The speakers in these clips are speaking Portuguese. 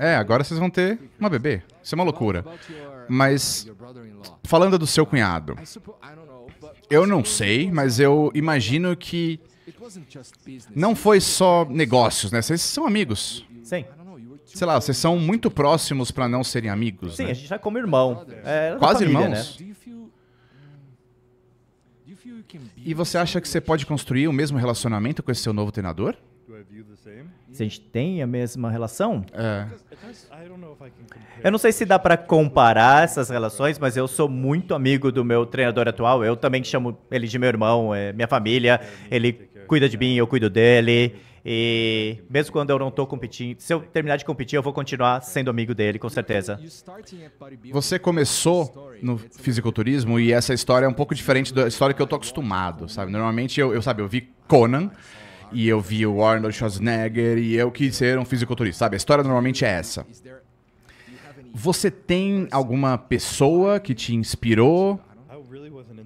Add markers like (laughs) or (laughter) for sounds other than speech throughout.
É, agora vocês vão ter uma bebê. Isso é uma loucura. Mas, falando do seu cunhado, eu não sei, mas eu imagino que não foi só negócios, né? Vocês são amigos. Sim. Sei lá, vocês são muito próximos para não serem amigos. Sim, né? a gente é como irmão. É, é Quase família, irmãos. Né? E você acha que você pode construir o mesmo relacionamento com esse seu novo treinador? Se a gente tem a mesma relação? É. Eu não sei se dá para comparar essas relações, mas eu sou muito amigo do meu treinador atual. Eu também chamo ele de meu irmão, é minha família. Ele cuida de mim, eu cuido dele. E mesmo quando eu não estou competindo, se eu terminar de competir, eu vou continuar sendo amigo dele, com certeza. Você começou no fisiculturismo e essa história é um pouco diferente da história que eu tô acostumado, sabe? Normalmente eu, eu sabe, eu vi Conan e eu vi o Arnold Schwarzenegger e eu quis ser um fisiculturista, sabe? A história normalmente é essa. Você tem alguma pessoa que te inspirou?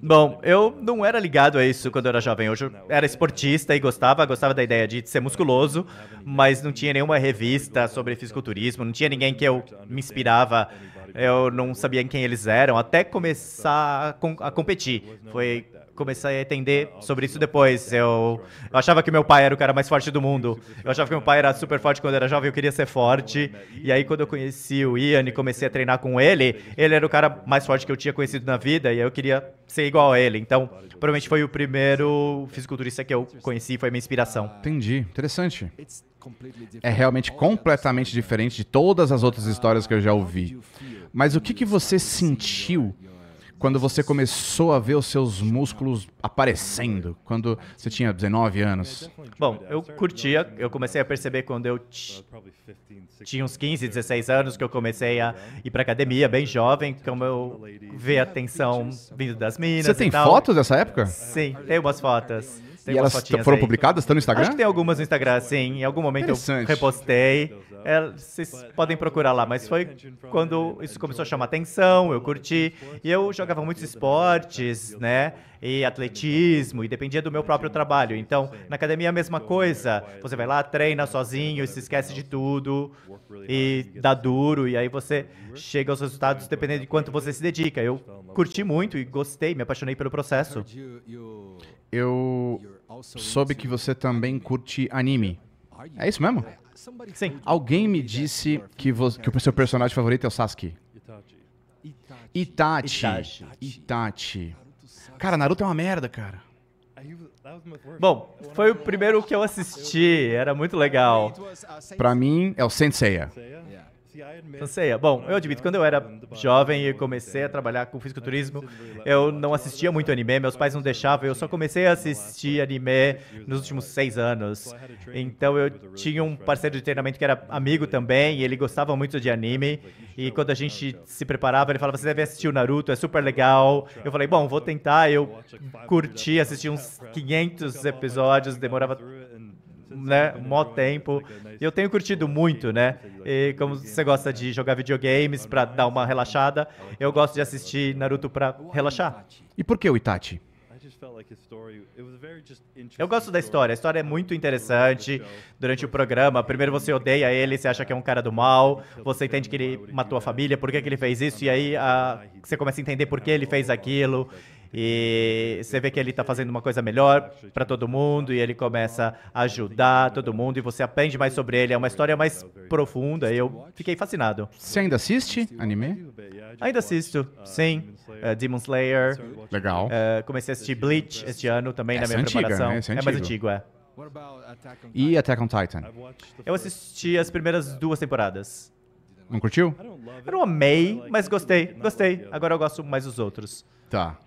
Bom, eu não era ligado a isso quando eu era jovem. Eu era esportista e gostava, gostava da ideia de ser musculoso, mas não tinha nenhuma revista sobre fisiculturismo, não tinha ninguém que eu me inspirava, eu não sabia quem eles eram, até começar a, competir. Foi comecei a entender ah, sobre isso depois. Eu, é, eu achava que meu pai era o cara mais forte do mundo. (laughs) Eu achava que meu pai era super forte quando era jovem, eu queria ser forte. E aí, quando eu conheci o Ian e comecei a treinar com ele, ele era o cara mais forte que eu tinha conhecido na vida e eu queria ser igual a ele. Então, provavelmente foi o primeiro fisiculturista que eu conheci, foi minha inspiração. Entendi, interessante. É realmente completamente diferente de todas as outras histórias que eu já ouvi. Mas o que, que você sentiu quando você começou a ver os seus músculos aparecendo, quando você tinha 19 anos? Bom, eu curtia, eu comecei a perceber quando eu tinha uns 15, 16 anos que eu comecei a ir para academia, bem jovem, como eu vê a atenção vindo das minas. Você tem fotos dessa época? Sim, tem umas fotos. Tem e elas foram aí. publicadas? Estão no Instagram? Acho que tem algumas no Instagram, sim. Em algum momento eu repostei. É, vocês podem procurar lá, mas foi quando isso começou a chamar atenção, eu curti. E eu jogava muitos esportes, né? E atletismo, e dependia do meu próprio trabalho. Então, na academia é a mesma coisa. Você vai lá, treina sozinho, se esquece de tudo, e dá duro, e aí você chega aos resultados dependendo de quanto você se dedica. Eu curti muito e gostei, me apaixonei pelo processo. Eu soube que você também curte anime. É isso mesmo? Sim. Alguém me disse que, você, que o seu personagem favorito é o Sasuke. Itachi. Itachi. Itachi. Cara, Naruto é uma merda, cara. Bom, foi o primeiro que eu assisti, era muito legal. Pra mim é o Senseiya. Então, é. Bom, eu admito, quando eu era jovem e comecei a trabalhar com fisiculturismo, eu não assistia muito anime, meus pais não deixavam, eu só comecei a assistir anime nos últimos seis anos. Então, eu tinha um parceiro de treinamento que era amigo também, e ele gostava muito de anime, e quando a gente se preparava, ele falava, você deve assistir o Naruto, é super legal. Eu falei, bom, vou tentar, eu curti, assisti uns 500 episódios, demorava né, um mó tempo. Eu tenho é curtido muito, assim, né? E como você gosta de né? jogar videogames para dar uma assim, relaxada, eu gosto de assistir Naruto para relaxar. E por que o Itachi? Eu gosto da história, a história é muito interessante durante o programa. Primeiro você odeia ele, você acha que é um cara do mal, você entende que ele matou a família, por que, que ele fez isso, e aí a... Ah, você começa a entender por que ele fez aquilo. E você vê que ele está fazendo uma coisa melhor para todo mundo e ele começa a ajudar todo mundo e você aprende mais sobre ele. É uma história mais profunda. Eu fiquei fascinado. Você ainda assiste anime? Ainda assisto, sim. Uh, Demon Slayer. Legal. Uh, comecei a assistir Bleach este ano também Essa na é minha antiga, né? preparação. Né? É, é mais antigo, é. E Attack on Titan? Eu assisti as primeiras duas temporadas. Não curtiu? Eu não amei, mas gostei, gostei. Agora eu gosto mais dos outros. Tá.